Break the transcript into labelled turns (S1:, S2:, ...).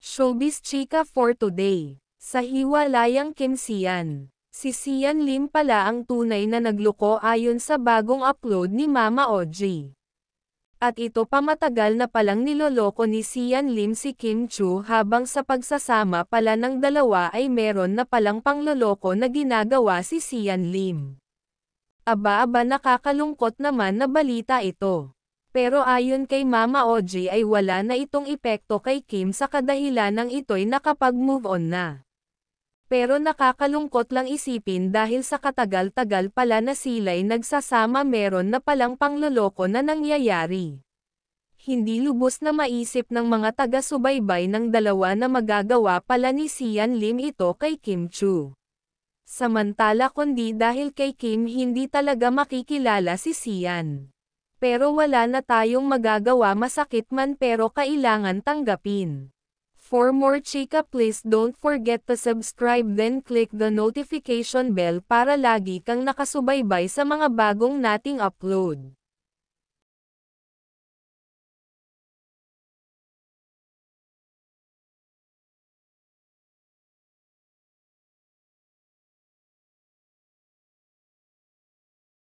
S1: Showbiz Chika for today. Sa hiwalayang Kim Sian. Si Sian Lim pala ang tunay na nagloko ayon sa bagong upload ni Mama Oji. At ito pa matagal na palang niloloko ni Sian Lim si Kim Chu habang sa pagsasama pala ng dalawa ay meron na palang pangloloko na ginagawa si Sian Lim. Aba-aba nakakalungkot naman na balita ito. Pero ayon kay Mama OJ ay wala na itong epekto kay Kim sa kadahilan ng ito'y nakapag-move on na. Pero nakakalungkot lang isipin dahil sa katagal-tagal pala na sila'y nagsasama meron na palang pangloloko na nangyayari. Hindi lubos na maisip ng mga taga-subaybay ng dalawa na magagawa pala ni Sian Lim ito kay Kim Chu. Samantala kundi dahil kay Kim hindi talaga makikilala si Sian. Pero wala na tayong magagawa masakit man pero kailangan tanggapin. For more chika please don't forget to subscribe then click the notification bell para lagi kang nakasubaybay sa mga bagong nating upload.